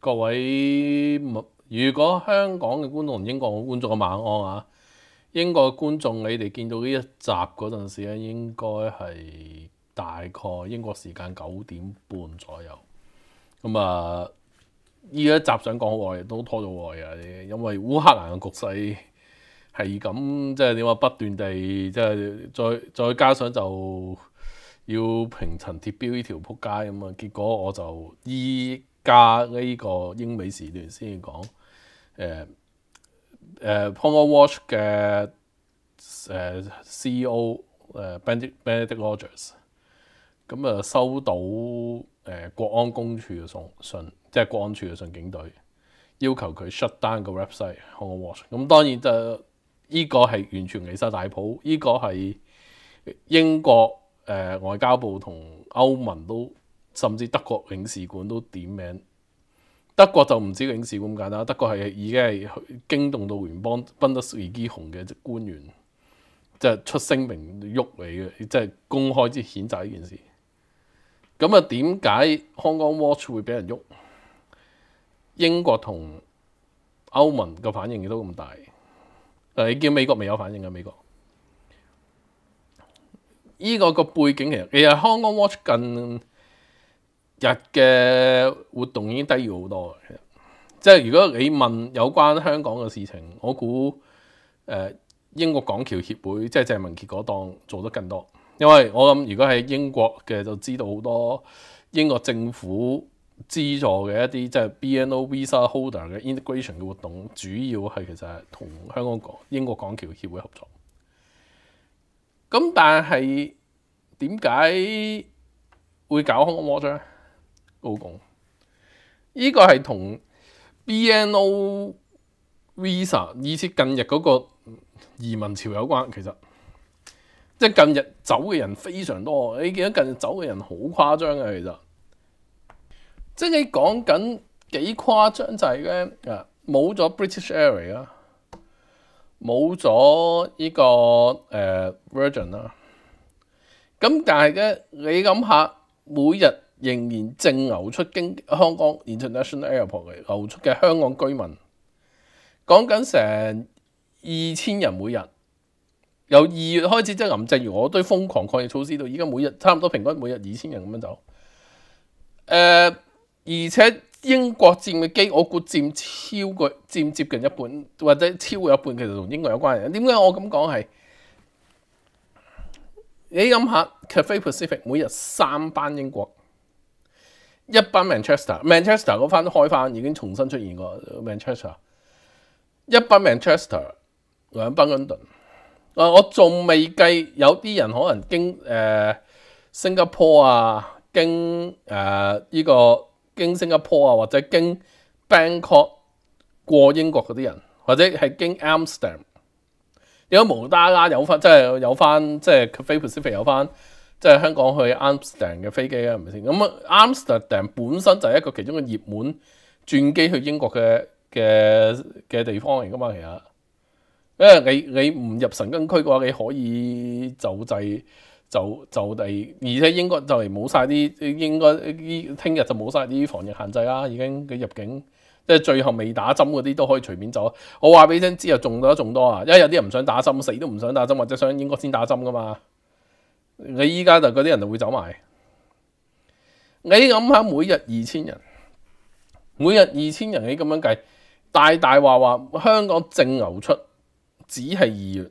各位，如果香港嘅观众同英国嘅观众嘅晚安啊，英国嘅观众，你哋见到呢一集嗰阵时咧，应该系大概英国时间九点半左右。咁啊，依一集想讲外都拖咗外啊，因为乌克兰嘅局势。係咁，即係你話不斷地，即係再再加上就要平層貼標呢條撲街咁啊！結果我就依家呢個英美時段先講，誒誒 p o n e w a t c h 嘅誒 CEO 誒 b e n e d i c t Rogers，咁啊收到誒國安公署嘅信，即係國安處嘅信，警隊要求佢 shut down 個 website HomeWatch，咁當然就。依个系完全危曬大普，依個係英國誒外交部同歐盟都，甚至德國領事館都點名。德國就唔止领領事館咁簡單，德國係已經係驚動到聯邦、宾德瑞基紅嘅官員，即係出聲明喐你嘅，即係公開之譴責呢件事。咁啊，點解《Kong Watch》會俾人喐？英國同歐盟嘅反應都咁大。你叫美國未有反應啊！美國依個個背景其實其實 Hong Kong Watch 近日嘅活動已經低於好多嘅。其實即係如果你問有關香港嘅事情，我估誒英國港橋協會即係鄭文傑嗰檔做得更多，因為我諗如果喺英國嘅就知道好多英國政府。資助嘅一啲即系 BNO Visa Holder 嘅 integration 嘅活動，主要係其實係同香港港英國港橋協會合作。咁但係點解會搞香港摩將高拱呢個係同 BNO Visa 以至近日嗰個移民潮有關，其實即系近日走嘅人非常多。你見到近日走嘅人好誇張嘅其實。即系你講緊幾誇張滯咧？啊，冇咗 British Airways 啦，冇咗呢個誒 Virgin 啦。咁但係咧，你諗下，每日仍然正流出經香港 International Airport 流出嘅香港居民，講緊成二千人每日。由二月開始即係林正如我對瘋狂抗疫措施到依家每日差唔多平均每日二千人咁樣走。誒。而且英國佔嘅機，我估佔超過佔接近一半，或者超過一半其實同英國有關嘅。點解我咁講係？你諗下，Cafe Pacific 每日三班英國，一班 Manchester，Manchester 嗰班開翻已經重新出現過 Manchester，一班 Manchester，兩班 London。啊，我仲未計有啲人可能經誒新加坡啊，經誒依個。经新加坡啊，或者经 Bangkok 过英国嗰啲人，或者系经 Amsterdam，有無啦啦有翻，即系有翻，即系飞 Pacific 有翻，即系香港去 Amsterdam 嘅飛機啊，係咪先？咁 Amsterdam 本身就係一個其中嘅熱門轉機去英國嘅嘅嘅地方嚟噶嘛，其實，因為你你唔入神經區嘅話，你可以就制。就就嚟，而且應該就嚟冇晒啲，應該依聽日就冇晒啲防疫限制啦。已經嘅入境，即係最後未打針嗰啲都可以隨便走。我話俾你聽，之後中多仲多啊，因為有啲人唔想打針，死都唔想打針，或者想應該先打針噶嘛。你依家就嗰啲人就會走埋。你諗下，每日二千人，每日二千人，你咁樣計，大大話話香港正流出，只係二月。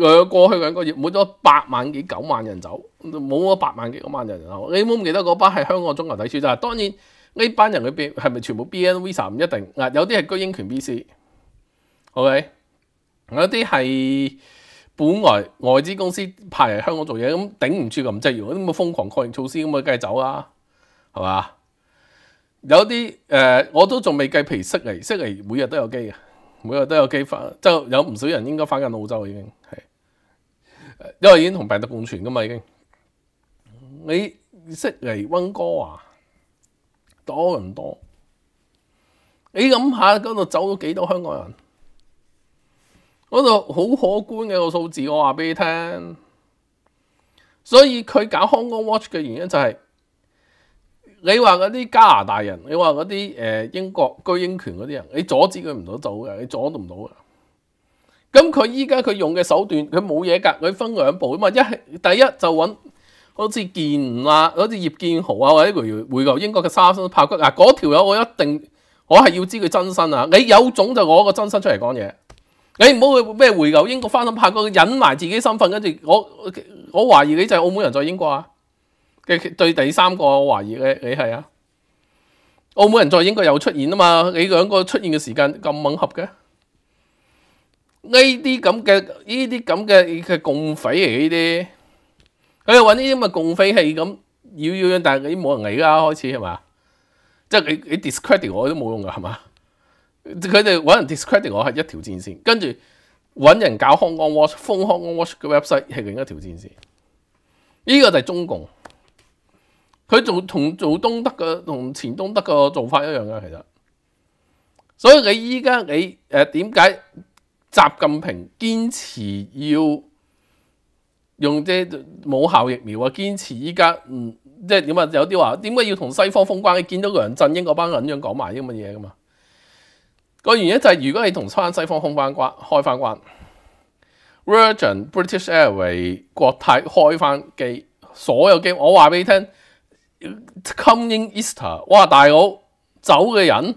過去兩個月，冇咗八萬幾九萬人走，冇咗八萬幾九萬人。你冇唔記得嗰班係香港中游睇書咋？當然呢班人嘅 B 係咪全部 BN Visa 唔一定，有啲係居英權 BC。OK，有啲係本來外資公司派嚟香港做嘢，咁頂唔住咁擠擁，咁嘅瘋狂抗疫措施，咁咪梗係走啦，係嘛？有啲誒，我都仲未計如悉尼，悉尼每日都有機嘅，每日都有機翻，就有唔少人應該翻緊澳洲已經。因为已经同病毒共存噶嘛，已经。你悉尼温哥华多唔多？你谂下嗰度走咗几多香港人？嗰度好可观嘅个数字，我话俾你听。所以佢搞 Hong Kong Watch 嘅原因就系，你话嗰啲加拿大人，你话嗰啲诶英国居英权嗰啲人，你阻止佢唔到走嘅，你阻到唔到嘅。咁佢依家佢用嘅手段，佢冇嘢噶。佢分两步啊嘛，一第一就搵好似建啊，好似叶建豪啊，或者回回流英国嘅沙生拍骨嗱，嗰条友我一定我系要知佢真身啊。你有种就我个真身出嚟讲嘢，你唔好去咩回流英国翻生拍骨，隐埋自己身份。跟住我我怀疑你就系澳门人，在英国啊？对第三个我怀疑你你系啊？澳门人在英国有出现啊嘛？你两个出现嘅时间咁吻合嘅。呢啲咁嘅，呢啲咁嘅佢共匪嚟呢啲，佢又揾呢啲嘅共匪系咁，要要但系啲冇人嚟噶，開始係嘛，即係你你 discredit 我都冇用噶係嘛？佢哋揾人 discredit 我係一條戰線，跟住揾人搞 Hong Kong Watch、封 Hong Kong Watch 嘅 website 系另一條戰線。呢個就係中共佢做同做東德嘅同前東德嘅做法一樣嘅，其實所以你依家你诶點解？習近平堅持要用即冇效疫苗啊！堅持依家嗯即係點啊？有啲話點解要同西方封關？你見到梁振英嗰班人咁樣講埋啲乜嘢噶嘛？個原因就係如果你同翻西方開翻關，Virgin、British Airway、國泰開翻機，所有機我話俾你聽，Coming Easter，哇大佬走嘅人。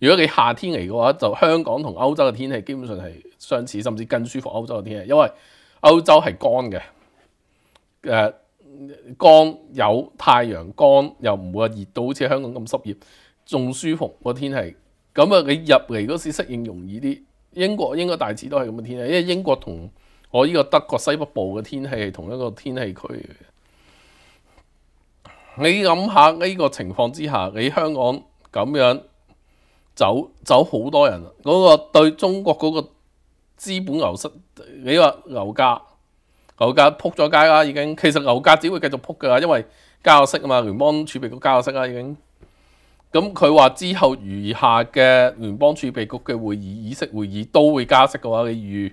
如果你夏天嚟嘅话，就香港同欧洲嘅天气基本上系相似，甚至更舒服。欧洲嘅天气，因为欧洲系干嘅，诶，干有太阳，干又唔会话热到好似香港咁湿热，仲舒服个天气。咁啊，你入嚟嗰时适应容易啲。英国应该大致都系咁嘅天气，因为英国同我呢个德国西北部嘅天气系同一个天气区嘅。你谂下呢个情况之下，你香港咁样。走走好多人啊！嗰個對中國嗰個資本流失，你話牛價牛價撲咗街啦已經。其實牛價只會繼續撲㗎，因為加咗息啊嘛，聯邦儲備局加咗息啦已經。咁佢話之後餘下嘅聯邦儲備局嘅會議議息會議都會加息嘅話，你預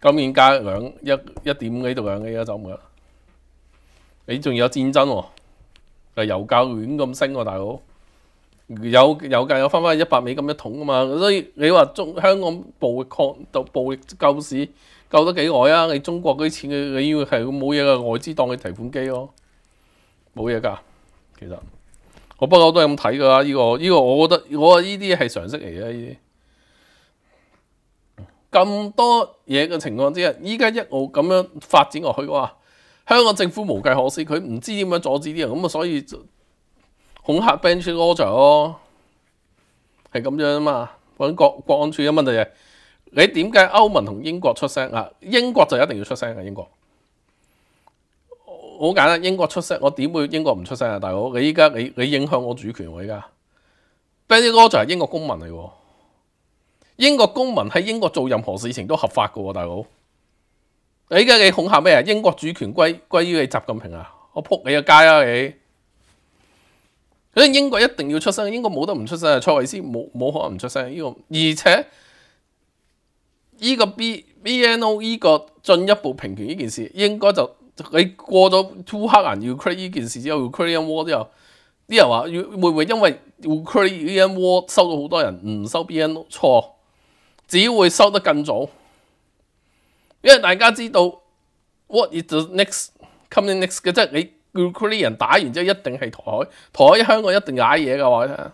今年加兩一一點幾到兩 A 啊走唔甩？你仲有戰爭喎，油價亂咁升喎，大佬。有有價有翻翻一百美金一桶啊嘛，所以你話中香港暴力抗到暴力救市救得幾耐啊？你中國嗰啲錢嘅你要係冇嘢嘅外資當你提款機咯，冇嘢噶其實，我不過我都係咁睇㗎依個依個，我覺得我依啲係常識嚟嘅依啲咁多嘢嘅情況之下，依家一澳咁樣發展落去嘅話，香港政府無計可施，佢唔知點樣阻止啲人咁啊，所以。恐嚇 b e n c h o r d e r 咯，係咁樣啊嘛。揾國國安處嘅問題就係你點解歐盟同英國出聲啊？英國就一定要出聲嘅英國。好簡單，英國出聲，我點會英國唔出聲啊？大佬，你依家你你影響我主權喎！依家 b e n c h o r d e r 係英國公民嚟喎，英國公民喺英國做任何事情都合法嘅喎，大佬。你依家你恐嚇咩啊？英國主權歸歸於你習近平啊？我撲你個街啊！你！所以英國一定要出聲，英國冇得唔出聲啊！蔡維斯冇冇可能唔出聲？呢個而且呢個 B B N O 呢個進一步平權呢件事，應該就你過咗 Two 黑人要 create 呢件事之後，create War 之後，啲人話會唔會因為 create War 收到好多人唔收 B N O 錯，只會收得更早。因為大家知道 What is next coming next 嘅，即 a 你。g r o u p i n 打完之後一定係台海台海香港一定捱嘢嘅話，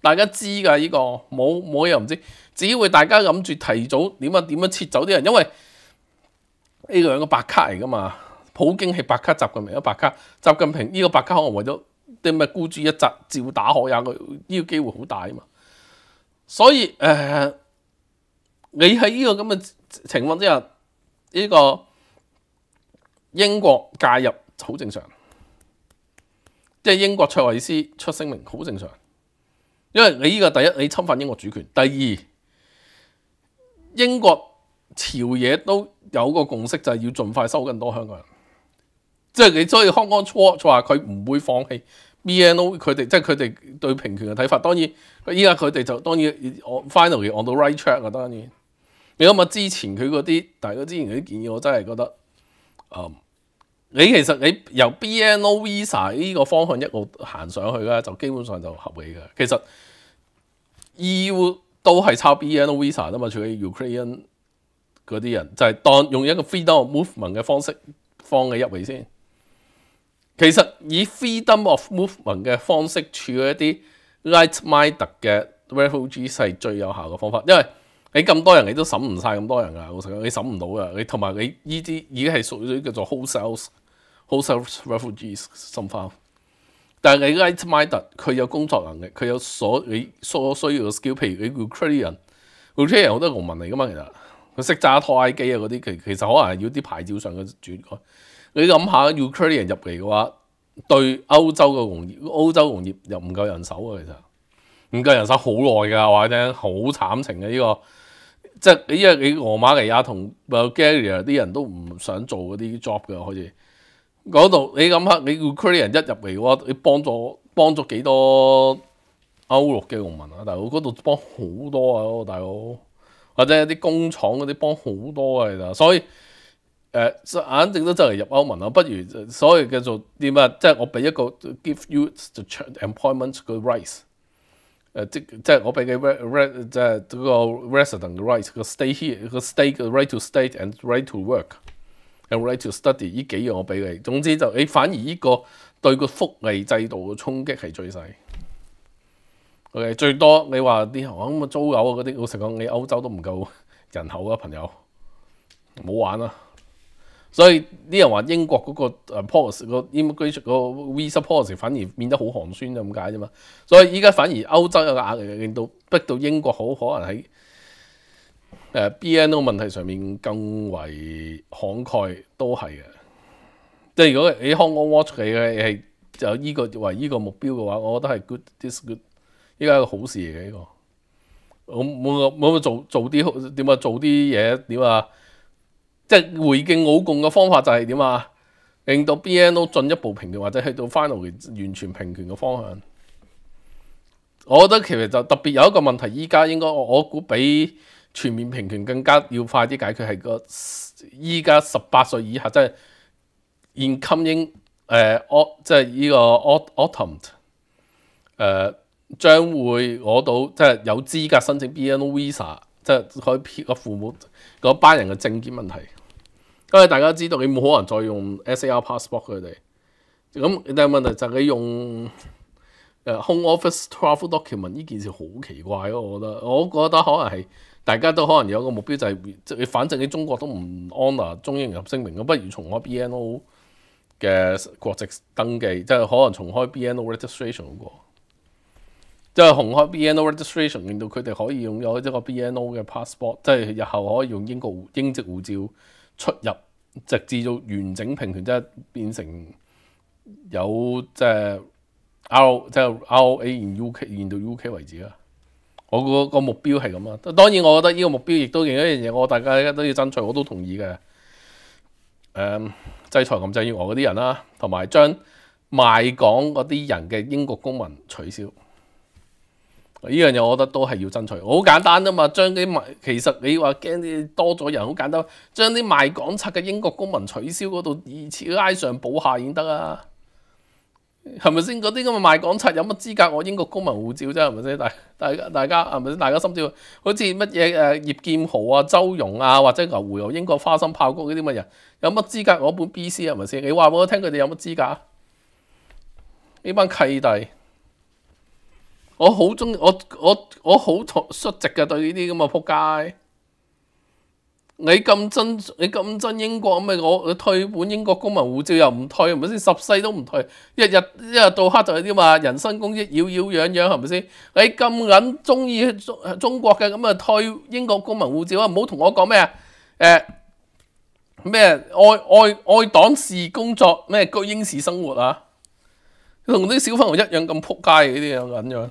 大家知㗎呢個冇冇嘢唔知，只會大家諗住提早點啊點啊撤走啲人，因為呢兩個白卡嚟噶嘛。普京係白卡習近平，白卡習近平呢個白卡可能為咗啲咩孤注一擲，照打可也佢呢個機會好大啊嘛。所以誒，你喺呢個咁嘅情況之下，呢個英國介入好正常。即系英國卓維斯出聲明好正常，因為你依個第一你侵犯英國主權，第二英國朝野都有個共識就係要盡快收更多香港人。即係你所以康康初話佢唔會放棄 BNO，佢哋即係佢哋對平權嘅睇法。當然依家佢哋就當然我 finally on 到 right track 啊，當然你諗下之前佢嗰啲，大家之前嗰啲建議我真係覺得嗯。你其實你由 BNO Visa 呢個方向一路行上去咧，就基本上就合理嘅。其實 EU 都係抄 BNO Visa 啊嘛，除咗 Ukrain i a 嗰啲人，就係當用一個 freedom of movement 嘅方式放你入位先。其實以 freedom of movement 嘅方式處理一啲 light mind d 嘅 refugee 係最有效嘅方法，因為你咁多人你都審唔晒咁多人噶，老實講你審唔到噶。你同埋你呢啲已經係屬於叫做 w h o l e s a l e 好受 refugees 侵花，但係你 light mind，佢有工作能力，佢有所你所需要嘅 skill。譬如你 u k r a i n a n u k r a i n a n 好多農民嚟噶嘛，其實佢識揸拖拉機啊嗰啲，其其實可能係要啲牌照上嘅轉改。你諗下 u k r a i n a n 入嚟嘅話，對歐洲嘅農業，歐洲農業又唔夠人手啊，其實唔夠人手好耐㗎，話你聽，好慘情嘅呢個，即係因為你俄馬尼亞同 g a r i a 啲人都唔想做嗰啲 job 㗎，好似。嗰度你諗下，你 r 烏克蘭一入嚟嘅話，你幫咗幫咗幾多歐陸嘅農民啊？大佬嗰度幫好多啊，大佬或者啲工廠嗰啲幫好多啊，其實所以誒，眼正都真係入歐盟啊，不如所以叫做點啊？即係我俾一個 give y o u t h e to employment 嘅 rise，誒即即係我俾佢 resident 即 r e 嘅 rise 去 stay here，去 stay 去 r i g h t to state and r i g h t to work。t 嚟到 study 呢幾樣，我俾你。總之就你反而呢個對個福利制度嘅衝擊係最細。OK，最多你話啲我咁租樓啊嗰啲，我成講，你歐洲都唔夠人口啊，朋友，冇玩啦。所以啲人話英國嗰個誒 policy 個 immigration 個 visa policy 反而變得好寒酸，就咁解啫嘛。所以依家反而歐洲有個壓力，令到逼到英國好可能喺。诶，BNO 问题上面更为慷慨都系嘅，即系如果你 Hong Kong Watch 嘅系就依个为依个目标嘅话，我觉得系 good，this good，依家係个好事嚟嘅呢个。我冇冇冇做做啲点啊，做啲嘢点啊，即系回敬老共嘅方法就系点啊，令到 BNO 进一步平權或者去到 final 完全平权嘅方向。我觉得其实就特别有一个问题，依家应该我我估比。全面平權更加要快啲解決，係個依家十八歲以下，即係 income 英誒 o 即係依個 autumn 誒將會攞到，即係有資格申請 BNO visa，即係撇個父母嗰班人嘅證件問題。因為大家知道你冇可能再用 SAR passport 佢哋，咁但一問題就係用誒 Home Office travel document 呢件事好奇怪咯，我覺得，我覺得可能係。大家都可能有個目標就係即你反正你中國都唔 h o n o r 中英合聲明，咁不如重開 BNO 嘅國籍登記，即係可能重開 BNO registration 嗰個，即係重開 BNO registration 令到佢哋可以擁有呢個 BNO 嘅 passport，即係日後可以用英國英籍護照出入，直至到完整平權，即係變成有即係 R 即係 ROA in UK，延到 UK 為止啦。我個個目標係咁啊！當然，我覺得呢個目標亦都另一樣嘢，我大家都要爭取，我都同意嘅。誒，制裁咁制英我嗰啲人啦，同埋將賣港嗰啲人嘅英國公民取消。呢樣嘢，我覺得都係要爭取。好簡單啊嘛，將啲賣其實你話驚多咗人，好簡單，將啲賣港冊嘅英國公民取消嗰度，以此拉上補下先得啊！系咪先嗰啲咁嘅賣港贼有乜資格？我英國公民護照啫，系咪先？大大大家系咪先？大家心照。好似乜嘢诶葉劍豪啊、周融啊，或者牛湖又英國花心炮谷嗰啲乜人，有乜資格攞本 B.C. 係咪先？你話我聽佢哋有乜資格？呢班契弟，我好中我我我好挫直噶對呢啲咁嘅扑街。你咁憎你咁憎英國咁咪我退本英國公民護照又唔退，係咪先十世都唔退？一日一日到黑就係啲嘛人身攻擊，妖妖攘攘係咪先？你咁撚中意中中國嘅咁啊退英國公民護照啊，唔好同我講咩啊？誒咩愛愛愛黨事工作，咩居英事生活啊？同啲小朋友一樣咁撲街嘅呢啲咁撚樣，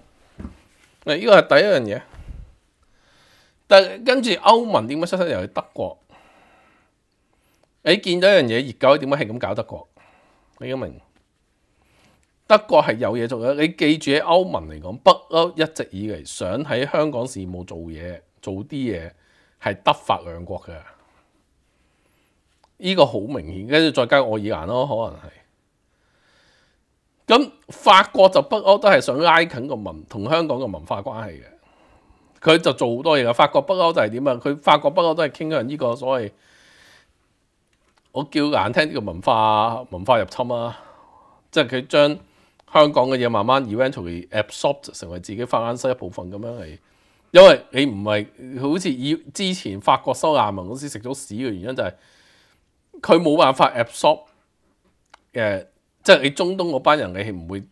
你一個係第一樣嘢。但跟住歐盟點解出失又去德國？你見到一樣嘢，熱狗點解係咁搞德國？你都明，德國係有嘢做嘅。你記住喺歐盟嚟講，北歐一直以嚟想喺香港事務做嘢，做啲嘢係德法兩國嘅。依個好明顯，跟住再加愛爾蘭咯，可能係。咁法國就北歐都係想拉近個文同香港嘅文化關係嘅。佢就做好多嘢啦。法國不嬲就係點啊？佢法國不嬲都係傾向呢個所謂我叫眼聽呢個文化文化入侵啊！即係佢將香港嘅嘢慢慢 eventually absorb 成為自己法眼西一部分咁樣嚟。因為你唔係好似以之前法國收亞盟嗰時食咗屎嘅原因就係佢冇辦法 absorb 誒，即係你中東嗰班人你唔會。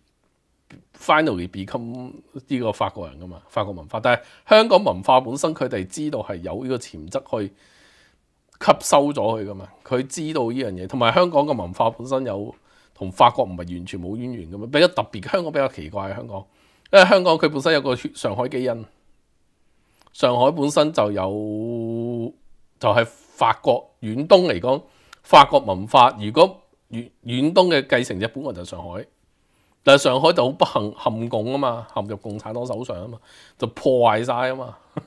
finally become 呢個法國人噶嘛，法國文化，但系香港文化本身佢哋知道係有呢個潛質去吸收咗佢噶嘛，佢知道呢樣嘢，同埋香港嘅文化本身有同法國唔係完全冇淵源噶嘛，比較特別香港比較奇怪香港，因為香港佢本身有個上海基因，上海本身就有就係法國遠東嚟講，法國文化如果遠遠東嘅繼承者，本來就上海。但上海就好不幸陷共啊嘛，陷入共產黨手上啊嘛，就破壞晒啊嘛。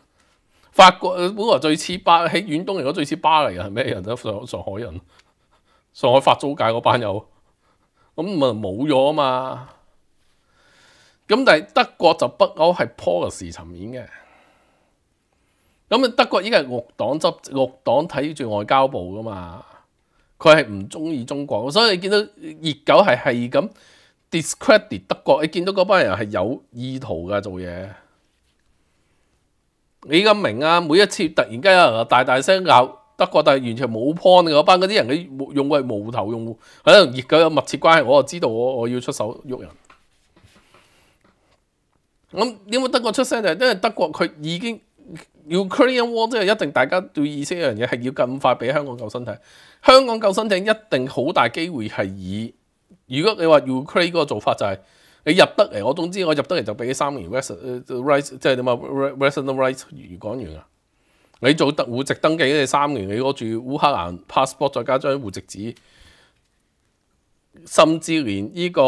法國本來最似巴喺遠東嚟講最似巴黎人係咩人啫？上上海人，上海法租界嗰班有咁咪冇咗啊嘛。咁但係德國就不歐係 policy 層面嘅。咁啊德國依家六黨執六黨睇住外交部噶嘛，佢係唔中意中國，所以你見到熱狗係係咁。discredit 德國，你見到嗰班人係有意圖噶做嘢，你咁明啊？每一次突然間有人大大聲咬德國，但係完全冇 point 嘅嗰班嗰啲人，你用嘅係無頭用，可能熱都有密切關係，我就知道我我要出手喐人。咁點解德國出聲就係因為德國佢已經 Ukrain War，即係一定大家對意識一樣嘢係要咁快俾香港救身體，香港救身體一定好大機會係以。如果你話 Ukraine 個做法就係你入得嚟，我總之我入得嚟就俾三年 r e s i e n t 即係點啊 resident rights。如講完啊，你做特户籍登記你三年，你攞住烏克蘭 passport 再加張户籍紙，甚至連依個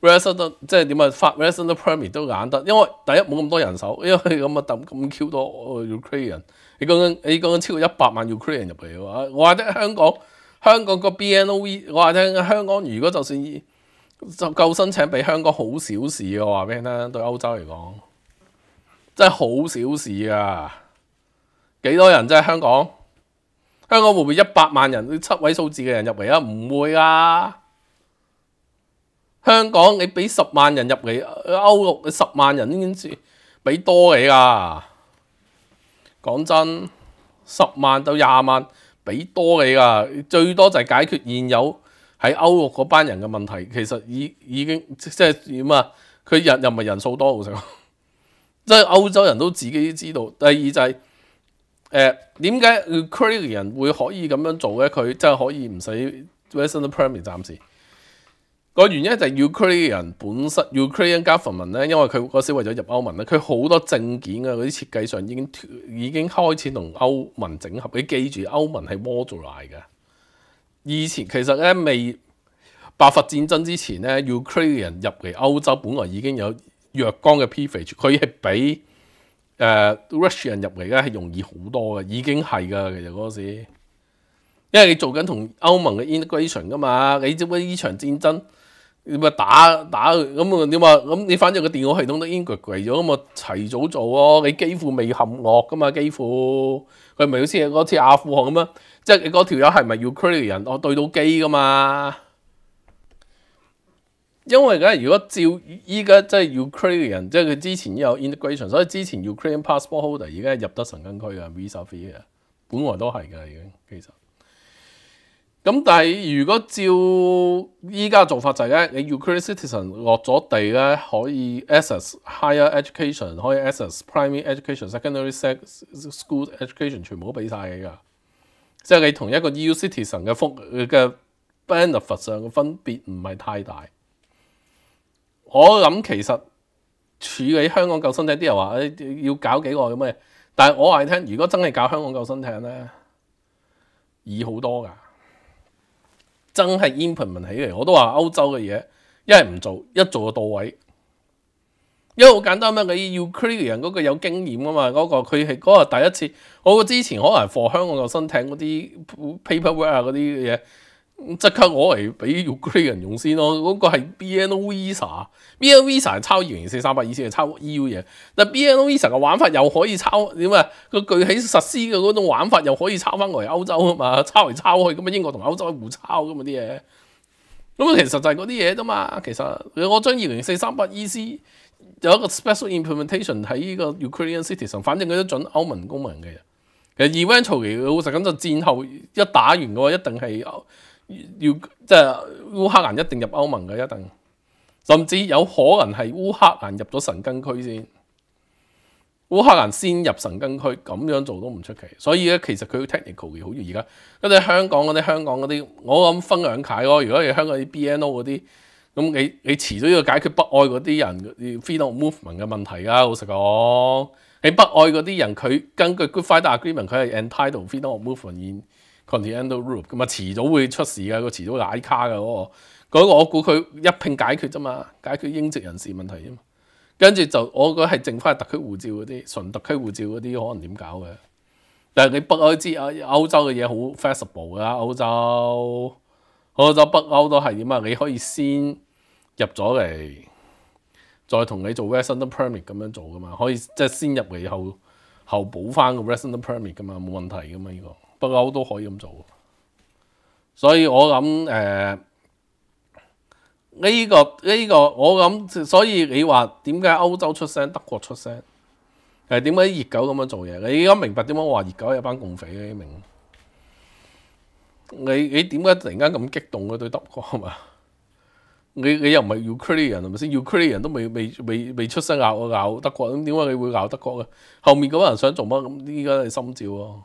resident 即係點啊發 resident permit 都攬得。因為第一冇咁多人手，因為咁啊抌咁 Q 多 Ukraine 你講緊你講緊超過一百萬 Ukraine 入嚟喎，我話得香港。香港个 BNOV，我话听香港如果就算就够申请，比香港好小事嘅话你聽，对欧洲嚟讲，真系好小事啊！几多人真香港？香港会唔会一百万人？七位数字嘅人入嚟啊？唔会啊！香港你俾十万人入嚟，欧陆十万人呢件事俾多你噶。讲真，十万到廿万。俾多你㗎，最多就係解決現有喺歐陸嗰班人嘅問題。其實已已經即係點啊？佢人又唔係人數多好食，即係歐洲人都自己知道。第二就係誒點解 u k r a i n 人會可以咁樣做咧？佢真係可以唔使 visa permit 暫時。个原因就系 Ukrain i a n 本身 Ukrain i a n government 咧，因为佢嗰时为咗入欧盟咧，佢好多证件啊，嗰啲设计上已经已经开始同欧盟整合。你记住，欧盟系 m o d e l n 嚟嘅。以前其实咧未爆发战争之前咧，Ukrain i a n 入嚟欧洲本来已经有若干嘅 privilege，佢系比诶 Russian 入嚟咧系容易好多嘅，已经系噶。其实嗰时因为你做紧同欧盟嘅 integration 噶嘛，你知不知呢场战争。你咪打打咁啊？点啊？咁你反正个电脑系统都 integrate 咗，咁啊齐早做咯。你几乎未陷恶噶嘛？几乎佢咪好似嗰次阿富汗咁啊，即系嗰条友系咪 Ukrainian？我对到机噶嘛？因为咧，如果照依家即系 Ukrainian，即系佢之前有 integration，所以之前 Ukrainian passport holder 而家系入得神根区啊 visa free 啊，本来都系噶已经。咁但係如果照依家做法就係咧，你 Ukrainian citizen 落咗地咧，可以 access higher education，可以 access primary education，secondary school education，全部都俾你嘅，即係你同一個 EU citizen 嘅福嘅 benefit 上嘅分別唔係太大。我諗其實處理香港救生艇啲人話要搞幾個咁嘅，但係我話你聽，如果真係搞香港救生艇咧，易好多㗎。真係 implement 起嚟，我都話歐洲嘅嘢一係唔做，一做就到位。因為好簡單啊，你 Ukraine 嗰個有經驗啊嘛，嗰個佢係嗰個第一次，我之前可能 f 香港個申請嗰啲 paperwork 啊嗰啲嘢。即刻我嚟俾 Ukrain 用先咯，嗰個係 BnV i s a BnV i s a 係抄二零四三百二 C 係抄 EU 嘢。但 BnV 嘅玩法又可以抄點啊？個具體實施嘅嗰種玩法又可以抄翻嚟歐洲啊嘛，抄嚟抄去咁啊，英國同歐洲互抄咁啊啲嘢。咁其實就係嗰啲嘢啫嘛。其實我將二零四三八 e C 有一個 special implementation 喺呢個 Ukrain i a n c i t i z e n 反正佢都準歐盟公民嘅。其實 eventual l y 好實咁就戰後一打完嘅話，一定係。要即係烏克蘭一定入歐盟嘅一定，甚至有可能係烏克蘭入咗神根區先，烏克蘭先入神根區，咁樣做都唔出奇。所以咧，其實佢 technical 嘅好似而家，跟住香港嗰啲香港嗰啲，我諗分兩解咯。如果你香港啲 BNO 嗰啲，咁你你遲早要解決北愛嗰啲人，你 Freedom Movement 嘅問題啊，老實講。你北愛嗰啲人，佢根據 Good Friday Agreement，佢係 entitled to move in continental Europe，咁啊遲早會出事噶，佢遲早奶卡噶嗰個，嗰個我估佢一拼解決啫嘛，解決英籍人士問題啫嘛，跟住就我覺得係剩翻係特區護照嗰啲，純特區護照嗰啲可能點搞嘅？但係你北愛知歐洲嘅嘢好 flexible 噶，歐洲、歐洲北歐都係點啊？你可以先入咗嚟。再同你做 resident permit 咁樣做噶嘛，可以即係先入嚟後後補翻個 resident permit 噶嘛，冇問題噶嘛呢個，北歐都可以咁做。所以我諗誒呢個呢個我諗，所以你話點解歐洲出聲，德國出聲？誒點解熱狗咁樣做嘢？你而家明白點解我話熱狗有班共匪咧？明？你你點解突然間咁激動嘅對德國係嘛？你你又唔系 Ukrain n 系咪先？Ukrain 人都未未未未出声咬咬德国，咁点解你会咬德国嘅？后面嗰个人想做乜咁？依家系心照咯。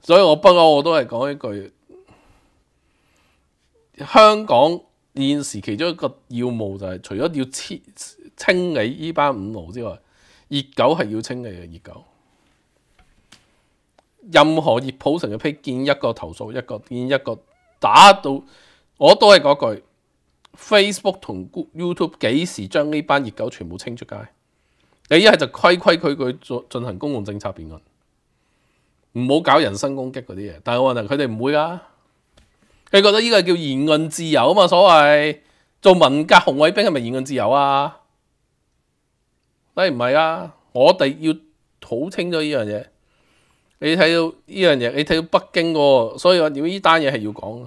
所以我不过我都系讲一句，香港现时其中一个要务就系除咗要清清理依班五毛之外，热狗系要清理嘅热狗。任何热普成嘅批，件，一个投诉一个，见一个打到，我都系嗰句。Facebook 同 YouTube 幾時將呢班熱狗全部清出街？你一係就規規矩矩做進行公共政策辯論，唔好搞人身攻擊嗰啲嘢。但係問題佢哋唔會噶，佢覺得呢個叫言論自由啊嘛。所謂做文革紅衛兵係咪言論自由啊？係唔係啊？我哋要好清咗呢樣嘢。你睇到呢樣嘢，你睇到北京喎，所以我點呢單嘢係要講。